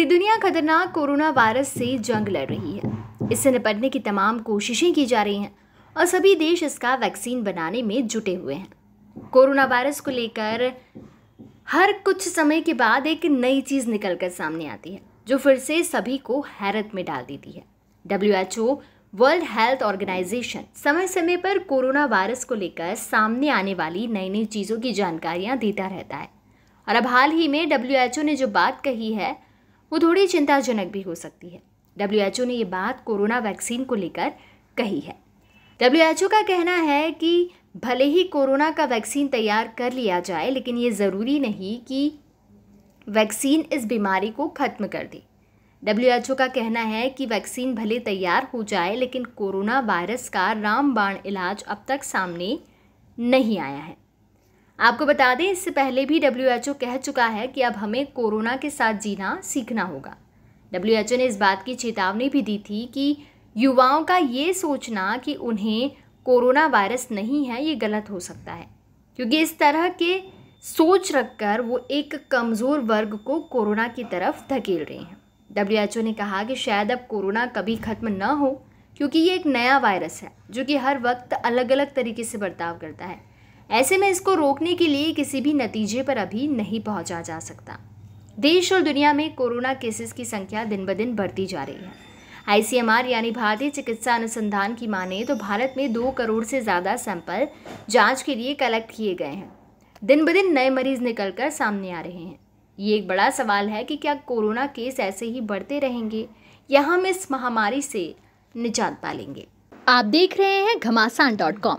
पूरी दुनिया खतरनाक कोरोना वायरस से जंग लड़ रही है इससे निपटने की तमाम कोशिशें की जा रही हैं और सभी देश इसका वैक्सीन बनाने में जुटे हुए हैं कोरोना वायरस को लेकर हर कुछ समय के बाद एक नई चीज़ निकल कर सामने आती है जो फिर से सभी को हैरत में डाल देती है W H O World Health Organisation समय समय पर कोरोना वायरस को लेकर सामने आने वाली नई नई चीज़ों की जानकारियाँ देता रहता है और अब हाल ही में डब्ल्यू एच ओ ने जो बात कही है वो थोड़ी चिंताजनक भी हो सकती है डब्ल्यू ने ये बात कोरोना वैक्सीन को लेकर कही है डब्ल्यू का कहना है कि भले ही कोरोना का वैक्सीन तैयार कर लिया जाए लेकिन ये ज़रूरी नहीं कि वैक्सीन इस बीमारी को ख़त्म कर दे डब्ल्यू का कहना है कि वैक्सीन भले तैयार हो जाए लेकिन कोरोना वायरस का रामबाण इलाज अब तक सामने नहीं आया है आपको बता दें इससे पहले भी डब्ल्यू कह चुका है कि अब हमें कोरोना के साथ जीना सीखना होगा डब्ल्यू ने इस बात की चेतावनी भी दी थी कि युवाओं का ये सोचना कि उन्हें कोरोना वायरस नहीं है ये गलत हो सकता है क्योंकि इस तरह के सोच रखकर वो एक कमज़ोर वर्ग को कोरोना की तरफ धकेल रहे हैं डब्ल्यू ने कहा कि शायद अब कोरोना कभी ख़त्म ना हो क्योंकि ये एक नया वायरस है जो कि हर वक्त अलग अलग तरीके से बर्ताव करता है ऐसे में इसको रोकने के लिए किसी भी नतीजे पर अभी नहीं पहुंचा जा सकता देश और दुनिया में कोरोना केसेस की संख्या दिन ब दिन बढ़ती जा रही है आईसीएमआर यानी भारतीय चिकित्सा अनुसंधान की माने तो भारत में दो करोड़ से ज़्यादा सैंपल जांच के लिए कलेक्ट किए गए हैं दिन ब दिन नए मरीज निकल कर सामने आ रहे हैं ये एक बड़ा सवाल है कि क्या कोरोना केस ऐसे ही बढ़ते रहेंगे या हम इस महामारी से निजात पालेंगे आप देख रहे हैं घमासान डॉट कॉम